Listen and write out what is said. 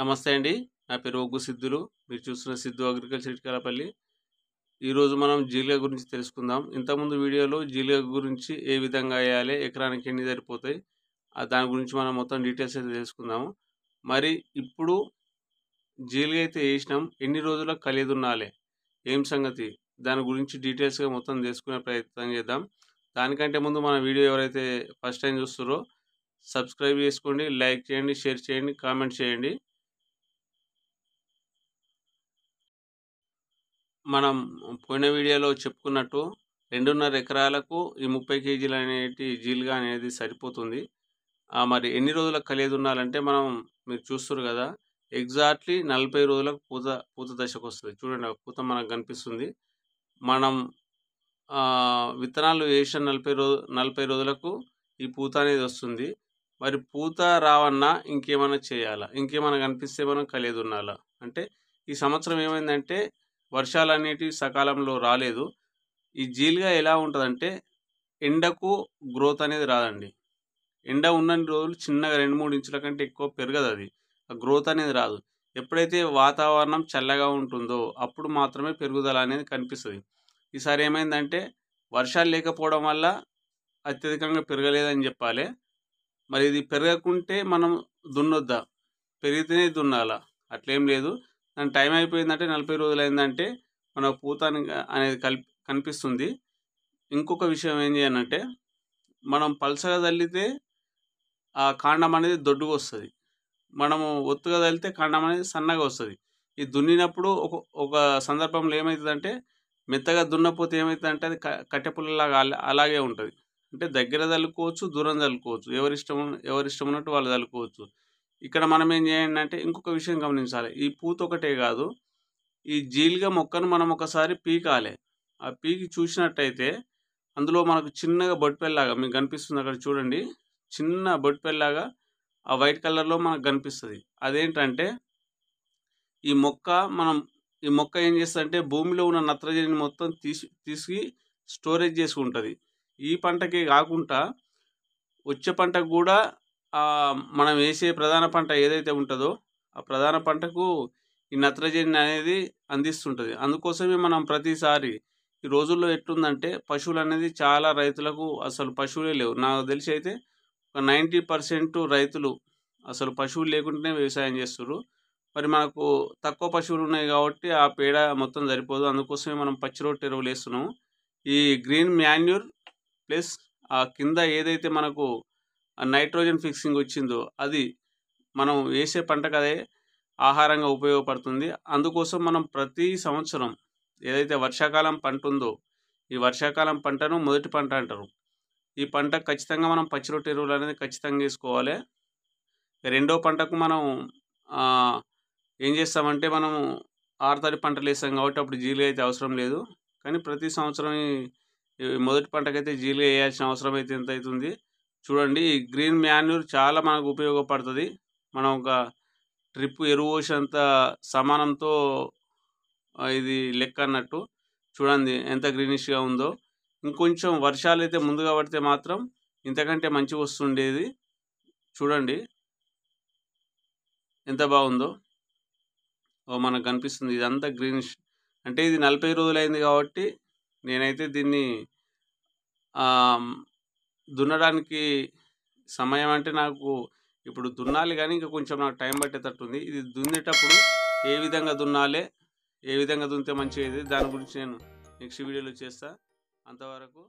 నమస్తే అండి నా పేరు ఒగ్గు సిద్ధులు మీరు చూస్తున్న సిద్ధు అగ్రికల్చర్ ఇటుకలపల్లి ఈరోజు మనం జీలిగ గురించి తెలుసుకుందాం ఇంతకుముందు వీడియోలో జీలిగ గురించి ఏ విధంగా వేయాలి ఎకరానికి ఎన్ని సరిపోతాయి దాని గురించి మనం మొత్తం డీటెయిల్స్ అయితే తెలుసుకుందాము మరి ఇప్పుడు జీలిగ అయితే వేసినాం ఎన్ని రోజులకు కలిగి ఉండాలి ఏం సంగతి దాని గురించి డీటెయిల్స్గా మొత్తం తెలుసుకునే ప్రయత్నం చేద్దాం దానికంటే ముందు మన వీడియో ఎవరైతే ఫస్ట్ టైం చూస్తారో సబ్స్క్రైబ్ చేసుకోండి లైక్ చేయండి షేర్ చేయండి కామెంట్ చేయండి మనం పోయిన వీడియోలో చెప్పుకున్నట్టు రెండున్నర ఎకరాలకు ఈ ముప్పై కేజీలు అనేటి జీల్గా అనేది సరిపోతుంది మరి ఎన్ని రోజులకు కలిగి ఉండాలంటే మనం మీరు చూస్తున్నారు కదా ఎగ్జాక్ట్లీ నలభై రోజులకు పూత పూత దశకు వస్తుంది చూడండి పూత మనకు కనిపిస్తుంది మనం విత్తనాలు వేసిన నలభై రోజు నలభై రోజులకు ఈ పూత అనేది వస్తుంది మరి పూత రావన్నా ఇంకేమైనా చేయాలా ఇంకేమైనా కనిపిస్తే మనం కలిగి ఉండాలా అంటే ఈ సంవత్సరం ఏమైందంటే వర్షాలు అనేటివి సకాలంలో రాలేదు ఈ జీలుగా ఎలా ఉంటుందంటే ఎండకు గ్రోత్ అనేది రాదండి ఎండ ఉన్నన్ని రోజులు చిన్నగా రెండు మూడు ఇంచుల కంటే ఎక్కువ పెరగదు అది ఆ గ్రోత్ అనేది రాదు ఎప్పుడైతే వాతావరణం చల్లగా ఉంటుందో అప్పుడు మాత్రమే పెరుగుదల అనేది కనిపిస్తుంది ఈసారి ఏమైందంటే వర్షాలు లేకపోవడం వల్ల అత్యధికంగా పెరగలేదని చెప్పాలి మరి ఇది పెరగకుంటే మనం దున్నొద్దా పెరిగితేనే దున్నాలా అట్లేం లేదు దాని టైం అయిపోయిందంటే నలభై రోజులు అయిందంటే మన పూత అనేది కనిపిస్తుంది ఇంకొక విషయం ఏం చేయాలంటే మనం పల్సగా తల్లితే ఆ కాండం అనేది దొడ్డుగా వస్తుంది మనము ఒత్తుగా తల్లితే కాండం అనేది సన్నగా వస్తుంది ఈ దున్నినప్పుడు ఒక ఒక సందర్భంలో ఏమవుతుందంటే మెత్తగా దున్నపోతే ఏమవుతుందంటే అది కట్టెపుల్లలాగా అలాగే ఉంటుంది అంటే దగ్గర తల్లుకోవచ్చు దూరం తల్లుకోవచ్చు ఎవరిష్టం ఎవరిష్టం ఉన్నట్టు వాళ్ళు తల్లుకోవచ్చు ఇక్కడ మనం ఏం చేయండి అంటే ఇంకొక విషయం గమనించాలి ఈ పూత ఒకటే కాదు ఈ జీలుగా మొక్కను మనం ఒకసారి పీకాలి ఆ పీకి చూసినట్టయితే అందులో మనకు చిన్నగా బొట్పెల్లాగా మీకు కనిపిస్తుంది అక్కడ చూడండి చిన్న బొట్పెల్లాగా ఆ వైట్ కలర్లో మనకు కనిపిస్తుంది అదేంటంటే ఈ మొక్క మనం ఈ మొక్క ఏం చేస్తుందంటే భూమిలో ఉన్న నత్రజని మొత్తం తీసి తీసి స్టోరేజ్ చేసుకుంటుంది ఈ పంటకి కాకుండా వచ్చే పంటకు కూడా మనం వేసే ప్రధాన పంట ఏదైతే ఉంటుందో ఆ ప్రధాన పంటకు ఈ నత్రజని అనేది అందిస్తుంటుంది అందుకోసమే మనం ప్రతిసారి ఈ రోజుల్లో ఎట్లుందంటే పశువులు అనేది చాలా రైతులకు అసలు పశువులే లేవు నాకు తెలిసి అయితే ఒక నైంటీ రైతులు అసలు పశువులు లేకుండానే వ్యవసాయం చేస్తారు మరి మనకు తక్కువ పశువులు ఉన్నాయి కాబట్టి ఆ పేడ మొత్తం సరిపోదు అందుకోసమే మనం పచ్చి రొట్టె ఎరువులు వేస్తున్నాము ఈ గ్రీన్ మాన్యూర్ ప్లస్ ఆ కింద ఏదైతే మనకు నైట్రోజన్ ఫిక్సింగ్ వచ్చిందో అది మనం వేసే పంటకు అదే ఆహారంగా ఉపయోగపడుతుంది అందుకోసం మనం ప్రతి సంవత్సరం ఏదైతే వర్షాకాలం పంట ఉందో ఈ వర్షాకాలం పంటను మొదటి పంట అంటారు ఈ పంట ఖచ్చితంగా మనం పచ్చిరొట్టె ఎరువులు అనేది ఖచ్చితంగా వేసుకోవాలి రెండో పంటకు మనం ఏం చేస్తామంటే మనం ఆరుతడి పంటలు వేస్తాం కాబట్టి అప్పుడు జీలుగా అయితే అవసరం లేదు కానీ ప్రతి సంవత్సరం మొదటి పంటకైతే జీలీ వేయాల్సిన అవసరం అయితే ఎంత అవుతుంది చూడండి గ్రీన్ మాన్యూర్ చాలా మనకు ఉపయోగపడుతుంది మనం ఒక ట్రిప్ ఎరువు అంత సమానంతో ఇది లెక్క అన్నట్టు చూడండి ఎంత గ్రీనిష్గా ఉందో ఇంకొంచెం వర్షాలు అయితే ముందుగా పడితే మాత్రం ఇంతకంటే మంచిగా వస్తుండేది చూడండి ఎంత బాగుందో ఓ మనకు కనిపిస్తుంది ఇదంతా గ్రీనిష్ అంటే ఇది నలభై రోజులైంది కాబట్టి నేనైతే దీన్ని దున్నడానికి సమయం అంటే నాకు ఇప్పుడు దున్నాలి కానీ ఇంకా కొంచెం నాకు టైం పట్టేటట్టుంది ఇది దున్నేటప్పుడు ఏ విధంగా దున్నాలి ఏ విధంగా దున్నితే మంచిది దాని గురించి నేను నెక్స్ట్ వీడియోలో చేస్తాను అంతవరకు